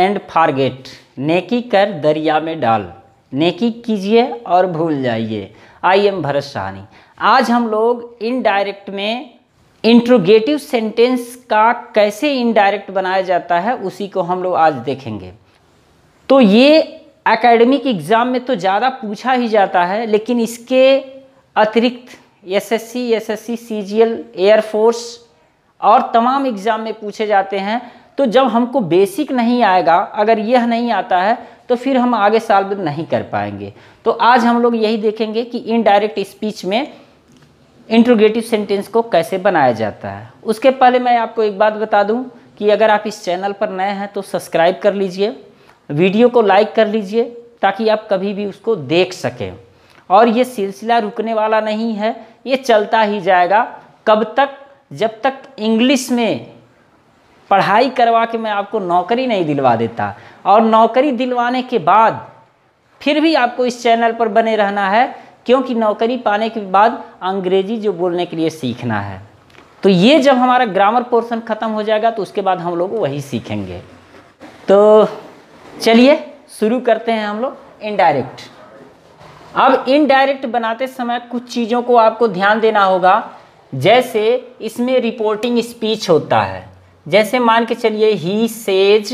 and forget नेकी कर दरिया में डाल नेकी कीजिए और भूल जाइए आई एम भरत सहानी आज हम लोग इनडायरेक्ट में इंट्रोगेटिव सेंटेंस का कैसे इनडायरेक्ट बनाया जाता है उसी को हम लोग आज देखेंगे तो ये एकेडमिक एग्ज़ाम में तो ज़्यादा पूछा ही जाता है लेकिन इसके अतिरिक्त एसएससी, एसएससी, सीजीएल, एयरफोर्स और तमाम एग्ज़ाम में पूछे जाते हैं तो जब हमको बेसिक नहीं आएगा अगर यह नहीं आता है तो फिर हम आगे सॉल्व नहीं कर पाएंगे तो आज हम लोग यही देखेंगे कि इनडायरेक्ट स्पीच में इंट्रोगेटिव सेंटेंस को कैसे बनाया जाता है उसके पहले मैं आपको एक बात बता दूं कि अगर आप इस चैनल पर नए हैं तो सब्सक्राइब कर लीजिए वीडियो को लाइक कर लीजिए ताकि आप कभी भी उसको देख सकें और ये सिलसिला रुकने वाला नहीं है ये चलता ही जाएगा कब तक जब तक इंग्लिश में पढ़ाई करवा के मैं आपको नौकरी नहीं दिलवा देता और नौकरी दिलवाने के बाद फिर भी आपको इस चैनल पर बने रहना है क्योंकि नौकरी पाने के बाद अंग्रेजी जो बोलने के लिए सीखना है तो ये जब हमारा ग्रामर पोर्शन ख़त्म हो जाएगा तो उसके बाद हम लोग वही सीखेंगे तो चलिए शुरू करते हैं हम लोग इनडायरेक्ट अब इनडायरेक्ट बनाते समय कुछ चीज़ों को आपको ध्यान देना होगा जैसे इसमें रिपोर्टिंग स्पीच होता है जैसे मान के चलिए ही सेज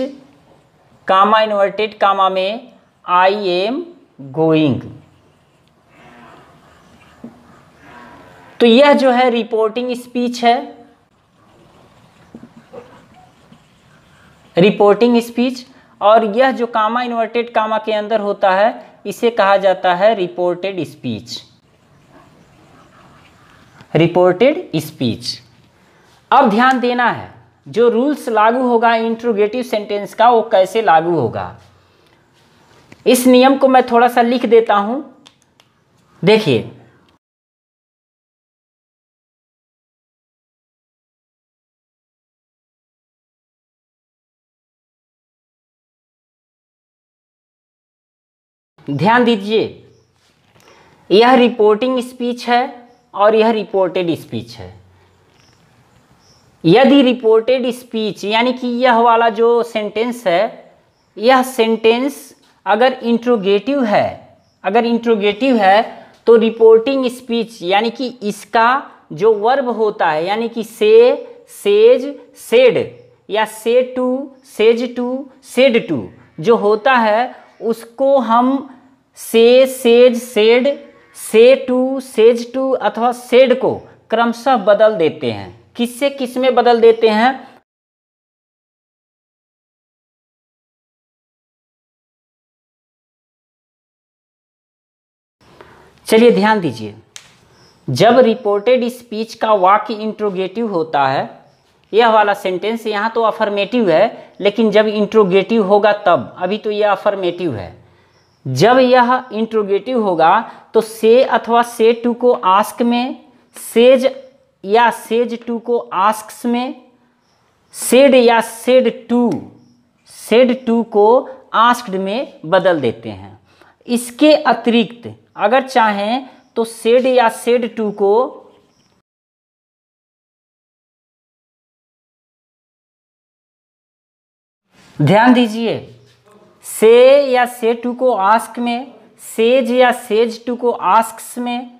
कामा इन्वर्टेड कामा में आई एम गोइंग तो यह जो है रिपोर्टिंग स्पीच है रिपोर्टिंग स्पीच और यह जो कामा इन्वर्टेड कामा के अंदर होता है इसे कहा जाता है रिपोर्टेड स्पीच रिपोर्टेड स्पीच अब ध्यान देना है जो रूल्स लागू होगा इंट्रोगेटिव सेंटेंस का वो कैसे लागू होगा इस नियम को मैं थोड़ा सा लिख देता हूं देखिए ध्यान दीजिए यह रिपोर्टिंग स्पीच है और यह रिपोर्टेड स्पीच है यदि रिपोर्टेड स्पीच यानी कि यह वाला जो सेंटेंस है यह सेंटेंस अगर इंट्रोगेटिव है अगर इंट्रोगेटिव है तो रिपोर्टिंग स्पीच यानी कि इसका जो वर्ब होता है यानी कि से सेज सेड या say to says to said to जो होता है उसको हम say says said say to says to अथवा सेड को क्रमशः बदल देते हैं किससे से किस में बदल देते हैं चलिए ध्यान दीजिए जब रिपोर्टेड स्पीच का वाक्य इंट्रोगेटिव होता है यह वाला सेंटेंस यहाँ तो अफर्मेटिव है लेकिन जब इंट्रोगेटिव होगा तब अभी तो यह अफर्मेटिव है जब यह इंट्रोगेटिव होगा तो से अथवा से टू को आस्क में सेज या सेज टू को आस्क्स में सेड या सेड टू सेड टू को आस्क्ड में बदल देते हैं इसके अतिरिक्त अगर चाहें तो सेड या सेड टू को ध्यान दीजिए से या से टू को आस्क में सेज या सेज टू को आस्क्स में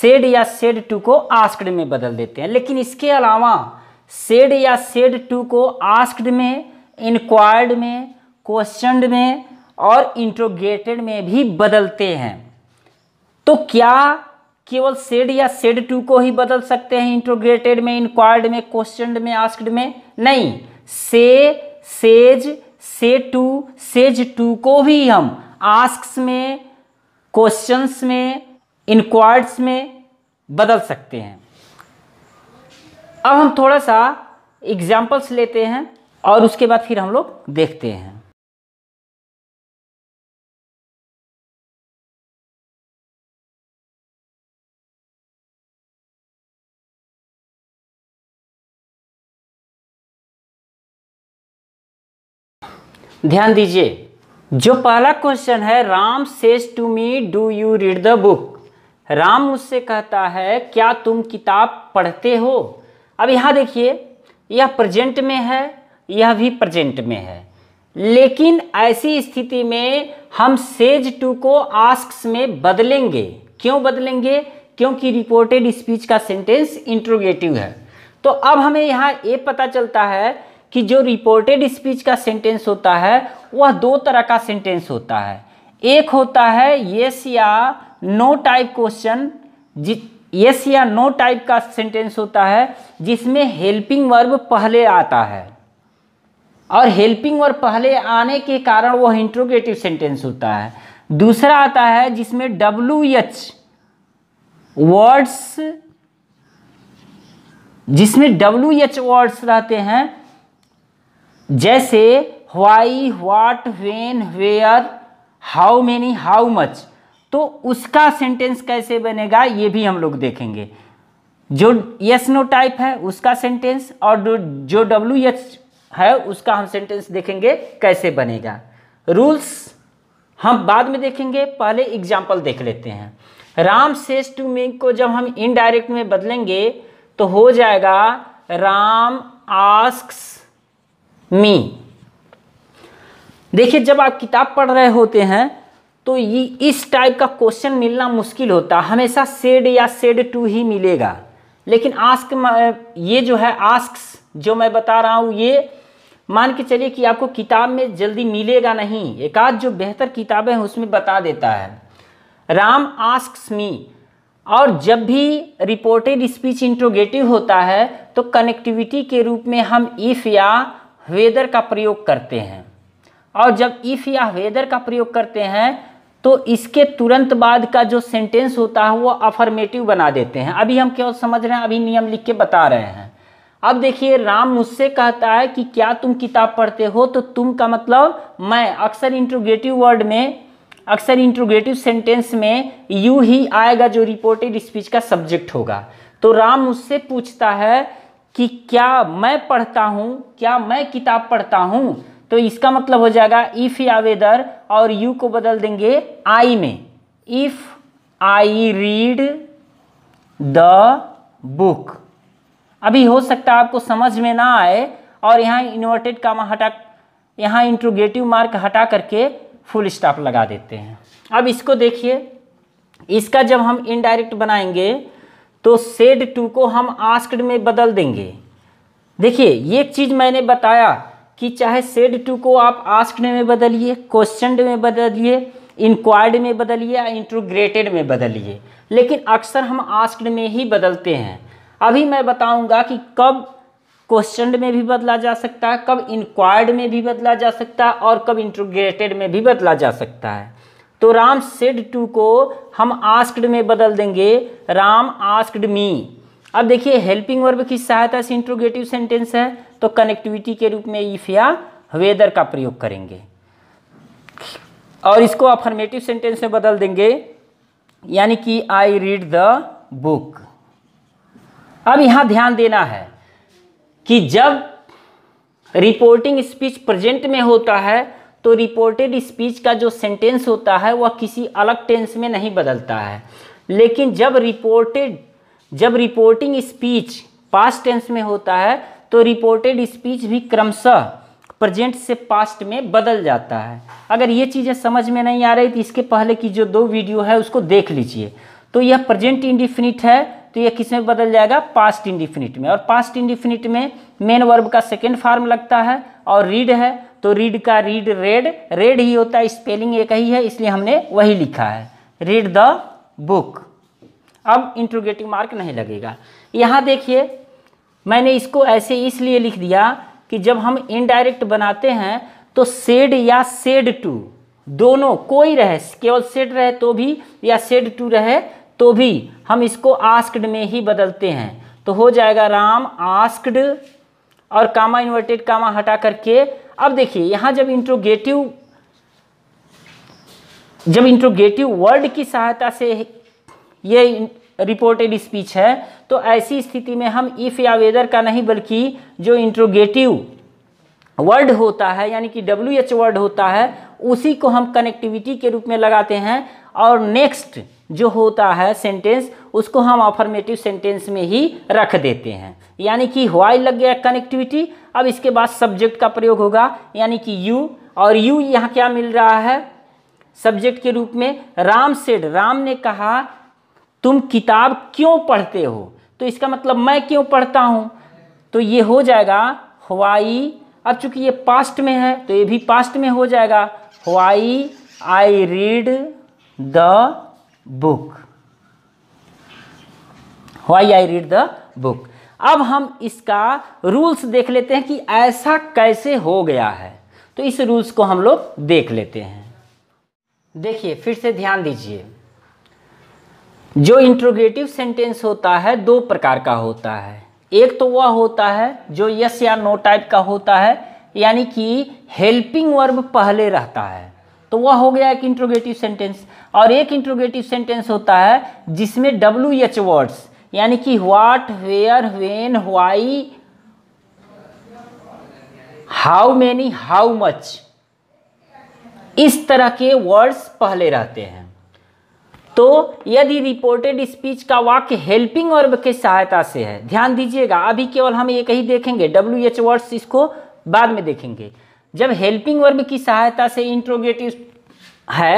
सेड या सेड टू को आस्कड में बदल देते हैं लेकिन इसके अलावा सेड या सेड टू को आस्कड में इंक्वायर्ड में क्वेश्चन में और इंट्रोगेटेड में भी बदलते हैं तो क्या केवल सेड या सेड टू को ही बदल सकते हैं इंट्रोगेटेड में इंक्वायर्ड में क्वेश्चन में आस्क्ड में नहीं से सेज से टू सेज टू को भी हम आस्क में क्वेश्चंस में इन क्वार्ट्स में बदल सकते हैं अब हम थोड़ा सा एग्जाम्पल्स लेते हैं और उसके बाद फिर हम लोग देखते हैं ध्यान दीजिए जो पहला क्वेश्चन है Ram says to me do you read the book Ram मुझसे कहता है क्या तुम किताब पढ़ते हो अब यहाँ देखिए यह प्रेजेंट में है यह भी प्रेजेंट में है लेकिन ऐसी स्थिति में हम सेज टू को आस्क्स में बदलेंगे क्यों बदलेंगे क्योंकि रिपोर्टेड स्पीच का सेंटेंस इंट्रोगेटिव है तो अब हमें यहाँ ये पता चलता है कि जो रिपोर्टेड स्पीच का सेंटेंस होता है वह दो तरह का सेंटेंस होता है एक होता है येस या नो टाइप क्वेश्चन यस या नो टाइप का सेंटेंस होता है जिसमें हेल्पिंग वर्ब पहले आता है और हेल्पिंग वर्ब पहले आने के कारण वह इंट्रोगेटिव सेंटेंस होता है दूसरा आता है जिसमें डब्ल्यू एच वर्ड्स जिसमें डब्ल्यू एच वर्ड्स रहते हैं जैसे why what when where how many how much तो उसका सेंटेंस कैसे बनेगा ये भी हम लोग देखेंगे जो यस नो टाइप है उसका सेंटेंस और जो डब्ल्यू एच है उसका हम सेंटेंस देखेंगे कैसे बनेगा रूल्स हम बाद में देखेंगे पहले एग्जाम्पल देख लेते हैं राम सेस टू मी को जब हम इनडायरेक्ट में बदलेंगे तो हो जाएगा राम आस्क्स मी देखिए जब आप किताब पढ़ रहे होते हैं तो ये इस टाइप का क्वेश्चन मिलना मुश्किल होता हमेशा सेड या सेड टू ही मिलेगा लेकिन आस्क ये जो है आस्क जो मैं बता रहा हूँ ये मान के चलिए कि आपको किताब में जल्दी मिलेगा नहीं एक आध जो बेहतर किताबें हैं उसमें बता देता है राम आस्क मी और जब भी रिपोर्टेड स्पीच इंट्रोगेटिव होता है तो कनेक्टिविटी के रूप में हम इफ़ या वेदर का प्रयोग करते हैं और जब इफ़ या वेदर का प्रयोग करते हैं तो इसके तुरंत बाद का जो सेंटेंस होता है वो अफर्मेटिव बना देते हैं अभी हम क्यों समझ रहे हैं अभी नियम लिख के बता रहे हैं अब देखिए राम मुझसे कहता है कि क्या तुम किताब पढ़ते हो तो तुम का मतलब मैं अक्सर इंट्रोगेटिव वर्ड में अक्सर इंट्रोगेटिव सेंटेंस में यू ही आएगा जो रिपोर्टेड स्पीच का सब्जेक्ट होगा तो राम मुझसे पूछता है कि क्या मैं पढ़ता हूँ क्या मैं किताब पढ़ता हूँ तो इसका मतलब हो जाएगा इफ़ या वेदर और यू को बदल देंगे आई में if I read the book अभी हो सकता है आपको समझ में ना आए और यहाँ इन्वर्टेड कामा हटा यहाँ इंट्रोगेटिव मार्क हटा करके फुल स्टॉप लगा देते हैं अब इसको देखिए इसका जब हम इनडायरेक्ट बनाएंगे तो सेड टू को हम आस्कड में बदल देंगे देखिए ये चीज़ मैंने बताया कि चाहे सेड टू को आप आस्कड में बदलिए क्वेश्चन में बदलिए इंक्वायर्ड में बदलिए या इंट्रोग्रेटेड में बदलिए लेकिन अक्सर हम आस्कड में ही बदलते हैं अभी मैं बताऊंगा कि कब क्वेश्चन में भी बदला जा सकता है कब इंक्वायर्ड में भी बदला जा सकता है और कब इंट्रोग्रेटेड में भी बदला जा सकता है तो राम सेड टू को हम आस्कड में बदल देंगे राम आस्कड मी अब देखिए हेल्पिंग वर्ब की सहायता से इंट्रोगेटिव सेंटेंस है तो कनेक्टिविटी के रूप में इफ या वेदर का प्रयोग करेंगे और इसको अफर्मेटिव सेंटेंस में बदल देंगे यानी कि आई रीड द बुक अब यहां ध्यान देना है कि जब रिपोर्टिंग स्पीच प्रेजेंट में होता है तो रिपोर्टेड स्पीच का जो सेंटेंस होता है वह किसी अलग टेंस में नहीं बदलता है लेकिन जब रिपोर्टेड जब रिपोर्टिंग स्पीच पास्ट टेंस में होता है तो रिपोर्टेड स्पीच भी क्रमशः प्रेजेंट से पास्ट में बदल जाता है अगर ये चीज़ें समझ में नहीं आ रही तो इसके पहले की जो दो वीडियो है उसको देख लीजिए तो यह प्रेजेंट इंडिफिनिट है तो यह किस में बदल जाएगा पास्ट इंडिफिनिट में और पास्ट इंडिफिनिट में मेन वर्ब का सेकेंड फार्म लगता है और रीड है तो रीड का रीड रेड रेड ही होता है स्पेलिंग एक ही है इसलिए हमने वही लिखा है रीड द बुक अब इंट्रोगेटिव मार्क नहीं लगेगा यहाँ देखिए मैंने इसको ऐसे इसलिए लिख दिया कि जब हम इनडायरेक्ट बनाते हैं तो सेड या सेड टू दोनों कोई रहे केवल सेड रहे तो भी या सेड टू रहे तो भी हम इसको आस्कड में ही बदलते हैं तो हो जाएगा राम आस्कड और कामा इन्वर्टेड कामा हटा करके अब देखिए यहाँ जब इंट्रोगेटिव जब इंट्रोगेटिव वर्ड की सहायता से ये रिपोर्टेड स्पीच है तो ऐसी स्थिति में हम इफ़ या वेदर का नहीं बल्कि जो इंट्रोगेटिव वर्ड होता है यानी कि डब्ल्यू एच वर्ड होता है उसी को हम कनेक्टिविटी के रूप में लगाते हैं और नेक्स्ट जो होता है सेंटेंस उसको हम अफर्मेटिव सेंटेंस में ही रख देते हैं यानी कि वाई लग गया कनेक्टिविटी अब इसके बाद सब्जेक्ट का प्रयोग होगा यानी कि यू और यू यहाँ क्या मिल रहा है सब्जेक्ट के रूप में राम सेड राम ने कहा तुम किताब क्यों पढ़ते हो तो इसका मतलब मैं क्यों पढ़ता हूँ तो ये हो जाएगा हवाई अब चूंकि ये पास्ट में है तो ये भी पास्ट में हो जाएगा हवाई आई रीड द बुक हवाई आई रीड द बुक अब हम इसका रूल्स देख लेते हैं कि ऐसा कैसे हो गया है तो इस रूल्स को हम लोग देख लेते हैं देखिए फिर से ध्यान दीजिए जो इंट्रोगेटिव सेंटेंस होता है दो प्रकार का होता है एक तो वह होता है जो यस या नो टाइप का होता है यानी कि हेल्पिंग वर्ब पहले रहता है तो वह हो गया एक इंट्रोगेटिव सेंटेंस और एक इंट्रोगेटिव सेंटेंस होता है जिसमें डब्ल्यू एच वर्ड्स यानी कि what where when why how many how much इस तरह के वर्ड्स पहले रहते हैं तो यदि रिपोर्टेड स्पीच का वाक्य हेल्पिंग वर्ब के सहायता से है ध्यान दीजिएगा अभी केवल हम एक ही देखेंगे डब्ल्यू एच वर्ड्स इसको बाद में देखेंगे जब हेल्पिंग वर्ब की सहायता से इंट्रोगेटिव है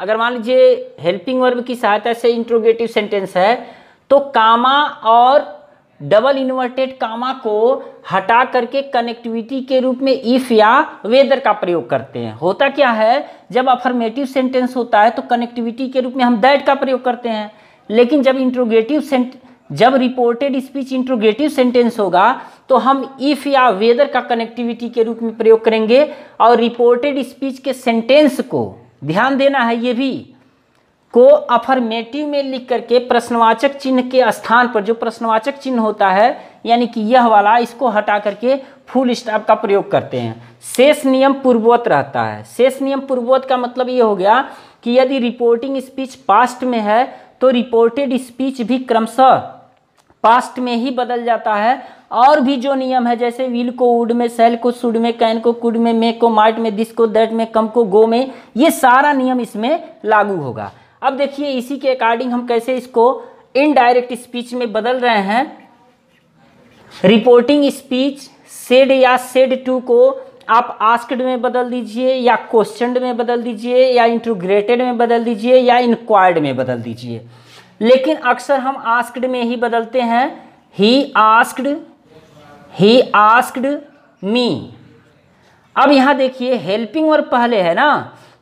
अगर मान लीजिए हेल्पिंग वर्ब की सहायता से इंट्रोगेटिव सेंटेंस है तो कामा और डबल इन्वर्टेड कामा को हटा करके कनेक्टिविटी के रूप में इफ या वेदर का प्रयोग करते हैं होता क्या है जब अफर्मेटिव सेंटेंस होता है तो कनेक्टिविटी के रूप में हम दैट का प्रयोग करते हैं लेकिन जब इंट्रोगेटिव सेंट जब रिपोर्टेड स्पीच इंट्रोगेटिव सेंटेंस होगा तो हम इफ या वेदर का कनेक्टिविटी के रूप में प्रयोग करेंगे और रिपोर्टेड स्पीच के सेंटेंस को ध्यान देना है ये भी को अफर्मेटिव में लिख करके प्रश्नवाचक चिन्ह के स्थान पर जो प्रश्नवाचक चिन्ह होता है यानी कि यह वाला इसको हटा करके फुल स्टॉप का प्रयोग करते हैं शेष नियम पूर्वोत रहता है शेष नियम पूर्वोत का मतलब ये हो गया कि यदि रिपोर्टिंग स्पीच पास्ट में है तो रिपोर्टेड स्पीच भी क्रमशः पास्ट में ही बदल जाता है और भी जो नियम है जैसे विल को उड में सेल को सुड में कैन को कुड में मे को मार्ट में दिस को दैट में कम को गो में ये सारा नियम इसमें लागू होगा अब देखिए इसी के अकॉर्डिंग हम कैसे इसको इनडायरेक्ट स्पीच में बदल रहे हैं रिपोर्टिंग स्पीच सेड या सेड टू को आप आस्कड में बदल दीजिए या क्वेश्चन में बदल दीजिए या इंट्रोग्रेटेड में बदल दीजिए या इंक्वायर्ड में बदल दीजिए लेकिन अक्सर हम आस्कड में ही बदलते हैं ही आस्कड ही आस्कड मी अब यहाँ देखिए हेल्पिंग और पहले है ना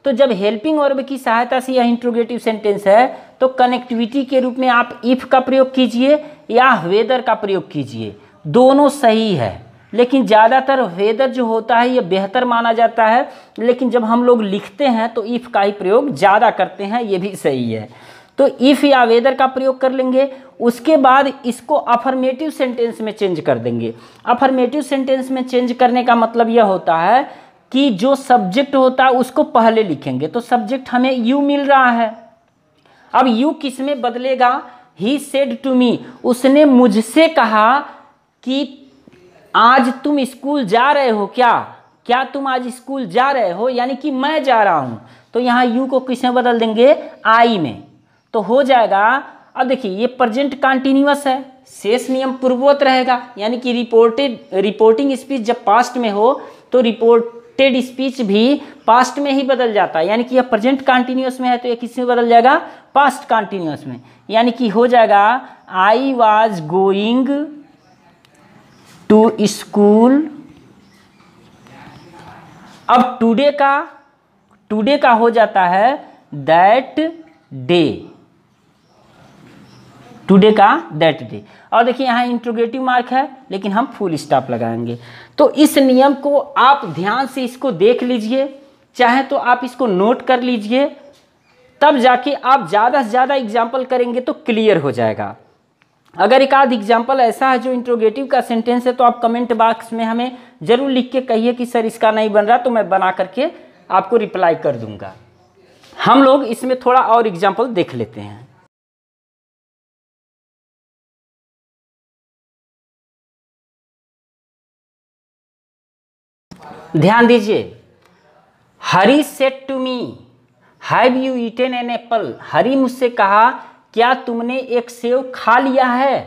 तो जब हेल्पिंग वर्ब की सहायता से यह इंट्रोगेटिव सेंटेंस है तो कनेक्टिविटी के रूप में आप इफ़ का प्रयोग कीजिए या वेदर का प्रयोग कीजिए दोनों सही है लेकिन ज़्यादातर वेदर जो होता है ये बेहतर माना जाता है लेकिन जब हम लोग लिखते हैं तो इफ़ का ही प्रयोग ज़्यादा करते हैं ये भी सही है तो इफ़ या वेदर का प्रयोग कर लेंगे उसके बाद इसको अफर्मेटिव सेंटेंस में चेंज कर देंगे अफर्मेटिव सेंटेंस में चेंज करने का मतलब यह होता है कि जो सब्जेक्ट होता है उसको पहले लिखेंगे तो सब्जेक्ट हमें यू मिल रहा है अब यू किस में बदलेगा ही सेड टू मी उसने मुझसे कहा कि आज तुम स्कूल जा रहे हो क्या क्या तुम आज स्कूल जा रहे हो यानी कि मैं जा रहा हूं तो यहां यू को किस में बदल देंगे आई में तो हो जाएगा अब देखिए ये प्रेजेंट कॉन्टिन्यूस है शेष नियम पूर्ववत रहेगा यानी कि रिपोर्टेड रिपोर्टिंग स्पीच जब पास्ट में हो तो रिपोर्ट टेड स्पीच भी पास्ट में ही बदल जाता है यानी कि यह प्रेजेंट कॉन्टीन्यूस में है तो यह किस में बदल जाएगा पास्ट कॉन्टीन्यूस में यानी कि हो जाएगा I was going to school अब टूडे का टूडे का हो जाता है दैट डे टुडे का दैट डे और देखिए यहाँ इंट्रोगेटिव मार्क है लेकिन हम फुल स्टॉप लगाएंगे तो इस नियम को आप ध्यान से इसको देख लीजिए चाहे तो आप इसको नोट कर लीजिए तब जाके आप ज़्यादा से ज़्यादा एग्जाम्पल करेंगे तो क्लियर हो जाएगा अगर एक आध एग्जाम्पल ऐसा है जो इंट्रोगेटिव का सेंटेंस है तो आप कमेंट बॉक्स में हमें ज़रूर लिख के कहिए कि सर इसका नहीं बन रहा तो मैं बना करके आपको रिप्लाई कर दूंगा हम लोग इसमें थोड़ा और एग्जाम्पल देख लेते हैं ध्यान दीजिए Hari said to me have you eaten an apple Hari मुझसे कहा क्या तुमने एक सेव खा लिया है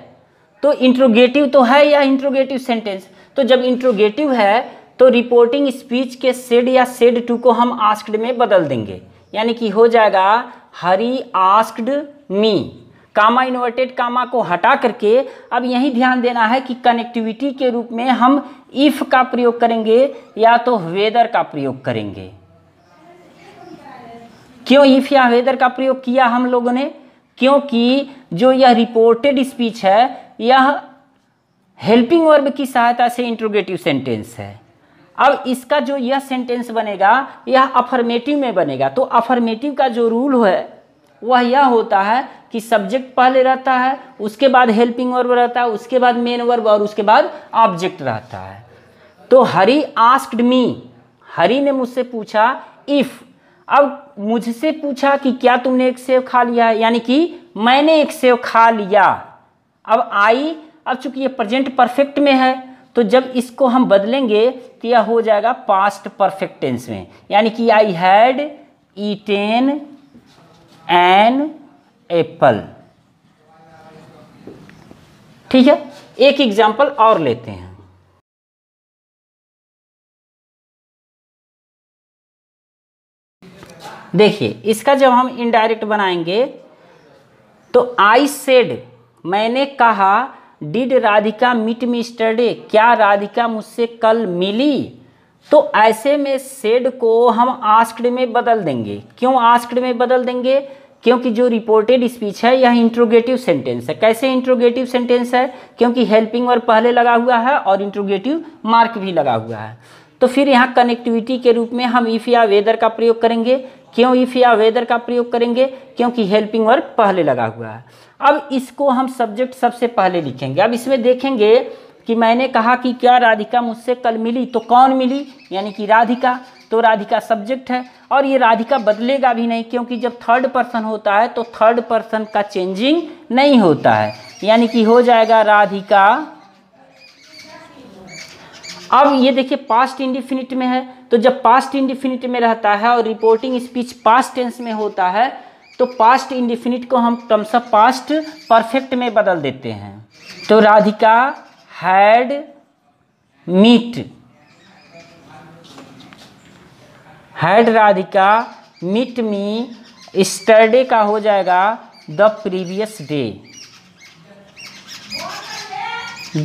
तो इंट्रोगेटिव तो है या इंट्रोगेटिव सेंटेंस तो जब इंट्रोगेटिव है तो रिपोर्टिंग स्पीच के सेड या सेड टू को हम आस्क्ड में बदल देंगे यानी कि हो जाएगा हरी आस्क्ड मी कामा इन्वर्टेड कामा को हटा करके अब यही ध्यान देना है कि कनेक्टिविटी के रूप में हम इफ़ का प्रयोग करेंगे या तो वेदर का प्रयोग करेंगे क्यों इफ़ या वेदर का प्रयोग किया हम लोगों ने क्योंकि जो यह रिपोर्टेड स्पीच है यह हेल्पिंग वर्ब की सहायता से इंट्रोगेटिव सेंटेंस है अब इसका जो यह सेंटेंस बनेगा यह अफर्मेटिव में बनेगा तो अफर्मेटिव का जो रूल है वह यह होता है कि सब्जेक्ट पहले रहता है उसके बाद हेल्पिंग वर्ब रहता है उसके बाद मेन वर्ब और उसके बाद ऑब्जेक्ट रहता है तो हरी आस्क्ड मी हरी ने मुझसे पूछा इफ़ अब मुझसे पूछा कि क्या तुमने एक सेव खा लिया है यानी कि मैंने एक सेव खा लिया अब आई अब चूंकि ये प्रेजेंट परफेक्ट में है तो जब इसको हम बदलेंगे तो यह हो जाएगा पास्ट परफेक्ट टेंस में यानी कि I had eaten an apple ठीक है एक एग्जाम्पल और लेते हैं देखिए इसका जब हम इनडायरेक्ट बनाएंगे तो आई सेड मैंने कहा did Radhika meet me yesterday क्या राधिका मुझसे कल मिली तो ऐसे में सेड को हम आस्क्ड में बदल देंगे क्यों आस्क्ड में बदल देंगे क्योंकि जो रिपोर्टेड स्पीच है यह इंट्रोगेटिव सेंटेंस है कैसे इंट्रोगेटिव सेंटेंस है क्योंकि हेल्पिंग वर्ब पहले लगा हुआ है और इंट्रोगेटिव मार्क भी लगा हुआ है तो फिर यहाँ कनेक्टिविटी के रूप में हम इफ़ या वेदर का प्रयोग करेंगे क्यों इफ़ या वेदर का प्रयोग करेंगे क्योंकि हेल्पिंग वर्ब पहले लगा हुआ है अब इसको हम सब्जेक्ट सबसे पहले लिखेंगे अब इसमें देखेंगे कि मैंने कहा कि क्या राधिका मुझसे कल मिली तो कौन मिली यानी कि राधिका तो राधिका सब्जेक्ट है और ये राधिका बदलेगा भी नहीं क्योंकि जब थर्ड पर्सन होता है तो थर्ड पर्सन का चेंजिंग नहीं होता है यानी कि हो जाएगा राधिका अब ये देखिए पास्ट इंडिफिनिट में है तो जब पास्ट इंडिफिनिट में रहता है और रिपोर्टिंग स्पीच पास्ट टेंस में होता है तो पास्ट इंडिफिनिट को हम क्रमशः पास्ट परफेक्ट में बदल देते हैं तो Radhika had meet had Radhika met me yesterday का हो जाएगा the previous day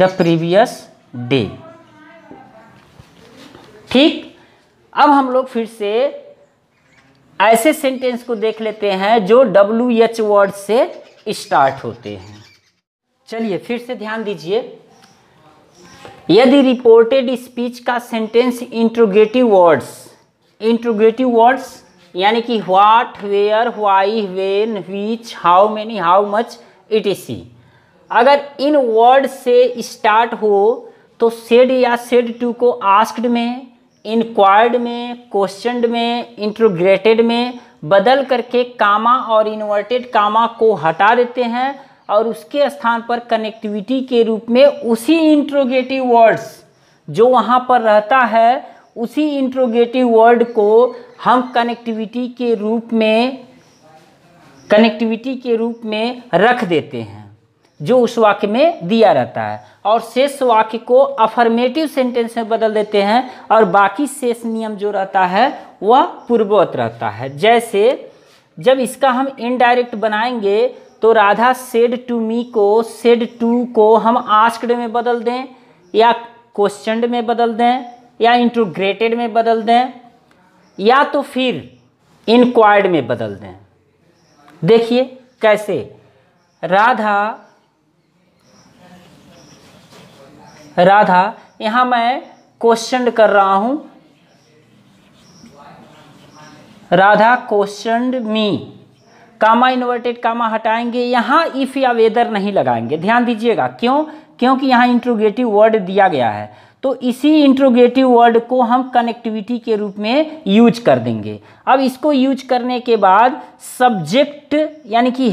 the previous day ठीक अब हम लोग फिर से ऐसे सेंटेंस को देख लेते हैं जो डब्ल्यू एच वर्ड से स्टार्ट होते हैं चलिए फिर से ध्यान दीजिए यदि रिपोर्टेड स्पीच का sentence interrogative words interrogative words यानी कि what where why when which how many how much it is see अगर इन वर्ड से स्टार्ट हो तो सेड या सेड टू को आस्क्ड में इनक्वायर्ड में क्वेश्चन में इंट्रोग्रेटेड में बदल करके कामा और इन्वर्टेड कामा को हटा देते हैं और उसके स्थान पर कनेक्टिविटी के रूप में उसी इंट्रोगेटिव वर्ड्स जो वहाँ पर रहता है उसी इंट्रोगेटिव वर्ड को हम कनेक्टिविटी के रूप में कनेक्टिविटी के रूप में रख देते हैं जो उस वाक्य में दिया रहता है और शेष वाक्य को अफर्मेटिव सेंटेंस में बदल देते हैं और बाकी शेष नियम जो रहता है वह पूर्ववत रहता है जैसे जब इसका हम इनडायरेक्ट बनाएंगे तो राधा सेड टू मी को सेड टू को हम आस्कड में बदल दें या क्वेश्चन में बदल दें या इंटोग्रेटेड में बदल दें या तो फिर इनक्वायर्ड में बदल दें देखिए कैसे राधा राधा यहाँ मैं क्वेश्चन कर रहा हूँ Radha question me comma inverted comma हटाएंगे यहाँ इफ़ या वेदर नहीं लगाएंगे ध्यान दीजिएगा क्यों क्योंकि यहाँ इंट्रोगेटिव वर्ड दिया गया है तो इसी इंट्रोगेटिव वर्ड को हम कनेक्टिविटी के रूप में यूज कर देंगे अब इसको यूज करने के बाद सब्जेक्ट यानी कि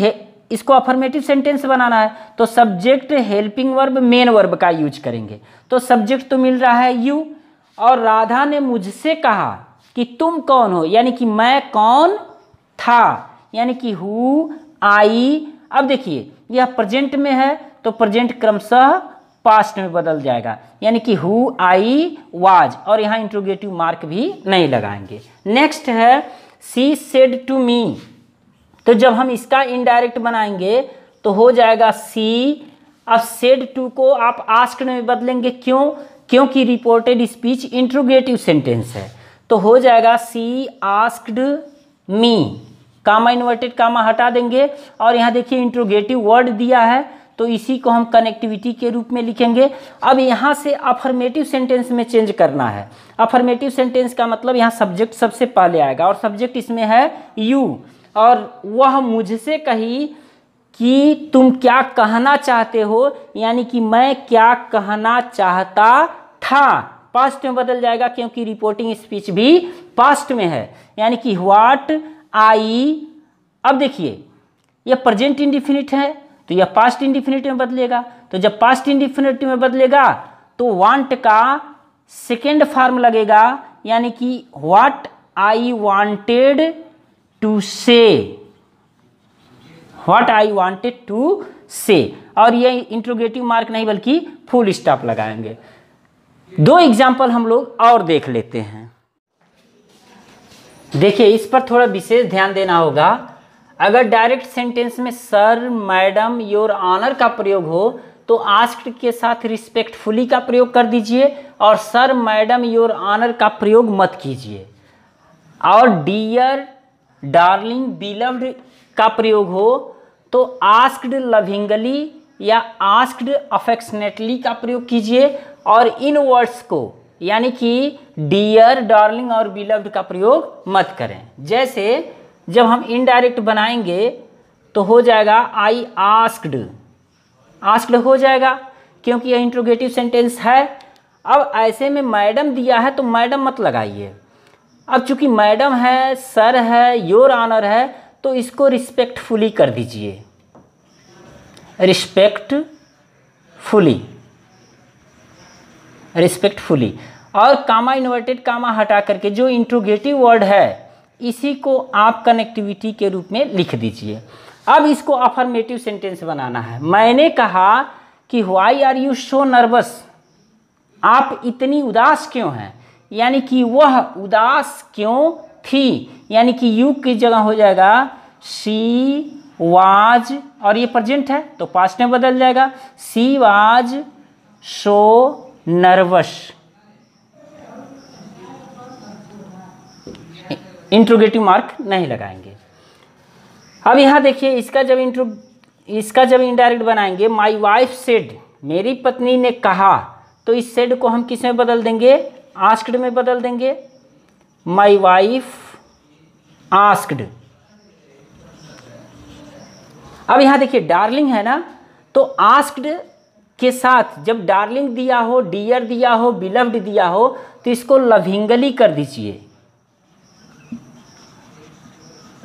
इसको अफर्मेटिव सेंटेंस बनाना है तो subject helping verb main verb का यूज करेंगे तो सब्जेक्ट तो मिल रहा है यू और राधा ने मुझसे कहा कि तुम कौन हो यानी कि मैं कौन था यानी कि हु आई अब देखिए यह प्रेजेंट में है तो प्रेजेंट क्रमशः पास्ट में बदल जाएगा यानी कि हु आई वाज और यहाँ इंट्रोगेटिव मार्क भी नहीं लगाएंगे नेक्स्ट है सी सेड टू मी तो जब हम इसका इनडायरेक्ट बनाएंगे तो हो जाएगा सी अब सेड टू को आप आस्क में बदलेंगे क्यों क्योंकि रिपोर्टेड स्पीच इंट्रोगेटिव सेंटेंस है तो हो जाएगा सी आस्क्ड मी कामा इन्वर्टेड कामा हटा देंगे और यहाँ देखिए इंट्रोगेटिव वर्ड दिया है तो इसी को हम कनेक्टिविटी के रूप में लिखेंगे अब यहाँ से अफर्मेटिव सेंटेंस में चेंज करना है अफर्मेटिव सेंटेंस का मतलब यहाँ सब्जेक्ट सबसे पहले आएगा और सब्जेक्ट इसमें है यू और वह मुझसे कही कि तुम क्या कहना चाहते हो यानी कि मैं क्या कहना चाहता था पास्ट में बदल जाएगा क्योंकि रिपोर्टिंग स्पीच भी पास्ट में है यानी कि व्हाट आई अब देखिए यह प्रेजेंट इंडिफिनिट है तो यह पास्ट इंडिफिनेटिव में बदलेगा तो जब पास्ट इंडिफिनेटिव में बदलेगा तो वांट का सेकेंड फॉर्म लगेगा यानी कि what I wanted to say what I wanted to say और यह इंट्रोगेटिव मार्क नहीं बल्कि फुल स्टॉप लगाएंगे दो एग्जाम्पल हम लोग और देख लेते हैं देखिए इस पर थोड़ा विशेष ध्यान देना होगा अगर डायरेक्ट सेंटेंस में सर मैडम योर ऑनर का प्रयोग हो तो आस्क्ड के साथ रिस्पेक्टफुली का प्रयोग कर दीजिए और सर मैडम योर ऑनर का प्रयोग मत कीजिए और डियर डार्लिंग बिलव्ड का प्रयोग हो तो आस्क्ड लविंगली या आस्क्ड अफेक्शनेटली का प्रयोग कीजिए और इन वर्ड्स को यानी कि डियर डार्लिंग और बिलव्ड का प्रयोग मत करें जैसे जब हम इनडायरेक्ट बनाएंगे तो हो जाएगा आई आस्क्ड आस्क्ड हो जाएगा क्योंकि यह इंट्रोगेटिव सेंटेंस है अब ऐसे में मैडम दिया है तो मैडम मत लगाइए अब चूंकि मैडम है सर है योर आनर है तो इसको रिस्पेक्टफुली कर दीजिए रिस्पेक्टफुली रिस्पेक्टफुली और कामा इन्वर्टेड कामा हटा करके जो इंट्रोगेटिव वर्ड है इसी को आप कनेक्टिविटी के रूप में लिख दीजिए अब इसको अफर्मेटिव सेंटेंस बनाना है मैंने कहा कि why are you so nervous आप इतनी उदास क्यों हैं यानी कि वह उदास क्यों थी यानी कि यू की जगह हो जाएगा सी वाज और ये प्रजेंट है तो पास्ट में बदल जाएगा she was so nervous interrogative mark नहीं लगाएंगे अब यहाँ देखिए इसका जब इंट्रो इसका जब इनडायरेक्ट बनाएंगे माई वाइफ सेड मेरी पत्नी ने कहा तो इस सेड को हम किस में बदल देंगे आस्कड में बदल देंगे माई वाइफ आस्कड अब यहाँ देखिए डार्लिंग है ना तो आस्कड के साथ जब डार्लिंग दिया हो डियर दिया हो बिलव्ड दिया हो तो इसको लविंगली कर दीजिए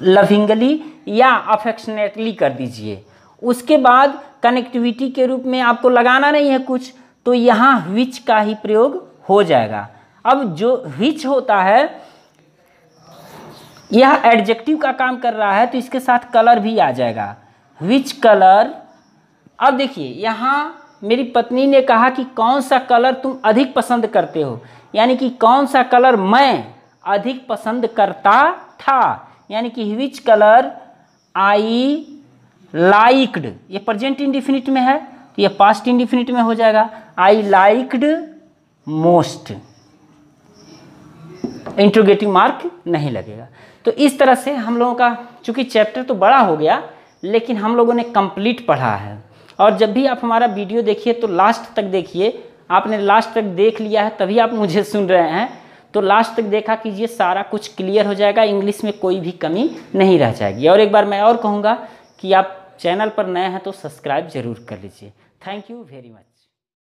लविंगली या अफेक्शनेटली कर दीजिए उसके बाद कनेक्टिविटी के रूप में आपको लगाना नहीं है कुछ तो यहाँ विच का ही प्रयोग हो जाएगा अब जो विच होता है यह एडजेक्टिव का काम कर रहा है तो इसके साथ कलर भी आ जाएगा विच कलर अब देखिए यहाँ मेरी पत्नी ने कहा कि कौन सा कलर तुम अधिक पसंद करते हो यानी कि कौन सा कलर मैं अधिक पसंद करता था यानी कि विच कलर आई लाइक्ड ये प्रजेंट इंडिफिनिट में है तो ये पास्ट इंडिफिनिट में हो जाएगा I liked most interrogative mark नहीं लगेगा तो इस तरह से हम लोगों का चूंकि चैप्टर तो बड़ा हो गया लेकिन हम लोगों ने कंप्लीट पढ़ा है और जब भी आप हमारा वीडियो देखिए तो लास्ट तक देखिए आपने लास्ट तक देख लिया है तभी आप मुझे सुन रहे हैं तो लास्ट तक देखा कीजिए सारा कुछ क्लियर हो जाएगा इंग्लिश में कोई भी कमी नहीं रह जाएगी और एक बार मैं और कहूँगा कि आप चैनल पर नए हैं तो सब्सक्राइब ज़रूर कर लीजिए थैंक यू वेरी मच